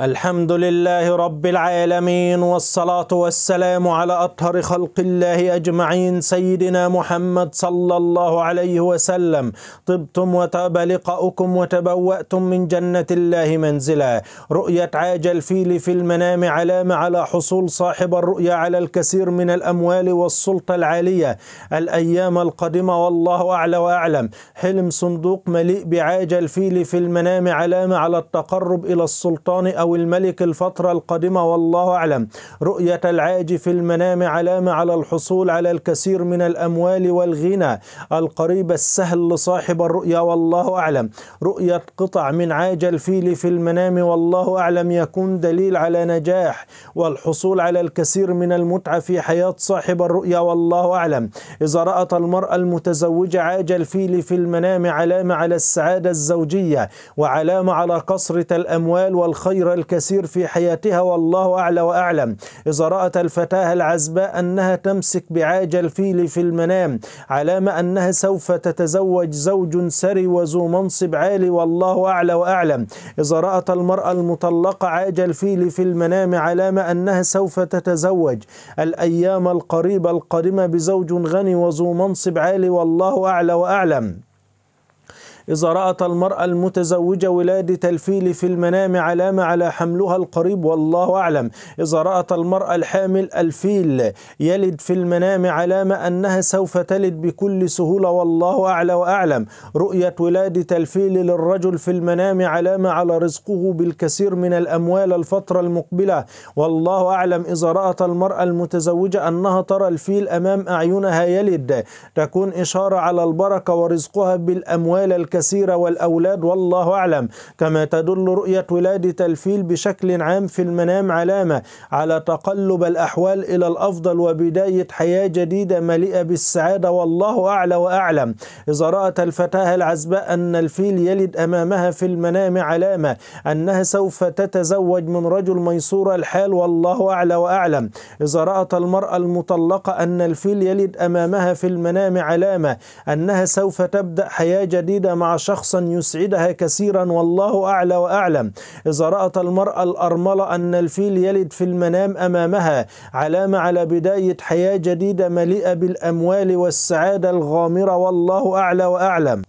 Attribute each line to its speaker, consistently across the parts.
Speaker 1: الحمد لله رب العالمين والصلاة والسلام على أطهر خلق الله أجمعين سيدنا محمد صلى الله عليه وسلم طبتم وتاب لقاؤكم وتبوأتم من جنة الله منزلا رؤية عاج الفيل في المنام علامة على حصول صاحب الرؤيا على الكثير من الأموال والسلطة العالية الأيام القادمة والله أعلى وأعلم حلم صندوق مليء بعاج الفيل في المنام علامة على التقرب إلى السلطان أو أو الملك الفترة القادمة والله أعلم رؤية العاج في المنام علامة على الحصول على الكثير من الأموال والغنى القريب السهل لصاحب الرؤيا والله أعلم رؤية قطع من عاج الفيل في المنام والله أعلم يكون دليل على نجاح والحصول على الكثير من المتعة في حياة صاحب الرؤيا والله أعلم إذا رأت المرأة المتزوجة عاج الفيل في المنام علامة على السعادة الزوجية وعلامة على كثرة الأموال والخير الكثير في حياتها والله أعلى وأعلم إذا رأت الفتاة العزباء أنها تمسك بعاج الفيل في المنام علامة أنها سوف تتزوج زوج سري وذو منصب عالي والله أعلى وأعلم إذا رأت المرأة المطلقة عاج الفيل في المنام علامة أنها سوف تتزوج الأيام القريبة القادمة بزوج غني وذو منصب عالي والله أعلى وأعلم إذا رأت المرأة المتزوجة ولادة الفيل في المنام علامة على حملها القريب والله أعلم إذا رأت المرأة الحامل الفيل يلد في المنام علامة أنها سوف تلد بكل سهولة والله أعلى وأعلم رؤية ولادة الفيل للرجل في المنام علامة على رزقه بالكثير من الأموال الفترة المقبلة والله أعلم إذا رأت المرأة المتزوجة أنها ترى الفيل أمام أعينها يلد تكون إشارة على البركة ورزقها بالأموال الكثيرة الكثير والأولاد والله أعلم كما تدل رؤية ولادة الفيل بشكل عام في المنام علامة على تقلب الأحوال إلى الأفضل وبداية حياة جديدة مليئة بالسعادة والله أعلى وأعلم إذا رأت الفتاة العزباء أن الفيل يلد أمامها في المنام علامة أنها سوف تتزوج من رجل ميسور الحال والله أعلى وأعلم إذا رأت المرأة المطلقة أن الفيل يلد أمامها في المنام علامة أنها سوف تبدأ حياة جديدة مع مع شخصا يسعدها كثيرا والله أعلى وأعلم إذا رأت المرأة الأرملة أن الفيل يلد في المنام أمامها علامة على بداية حياة جديدة مليئة بالأموال والسعادة الغامرة والله أعلى وأعلم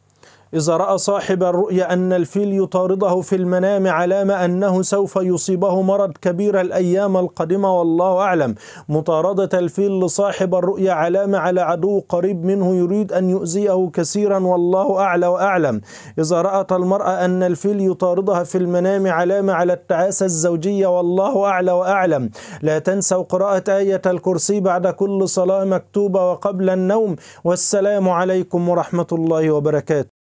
Speaker 1: إذا رأى صاحب الرؤيا أن الفيل يطارده في المنام علامة أنه سوف يصيبه مرض كبير الأيام القادمة والله أعلم مطاردة الفيل لصاحب الرؤيا علامة على عدو قريب منه يريد أن يؤذيه كثيرا والله أعلى وأعلم إذا رأت المرأة أن الفيل يطاردها في المنام علامة على التعاسة الزوجية والله أعلى وأعلم لا تنسوا قراءة آية الكرسي بعد كل صلاة مكتوبة وقبل النوم والسلام عليكم ورحمة الله وبركاته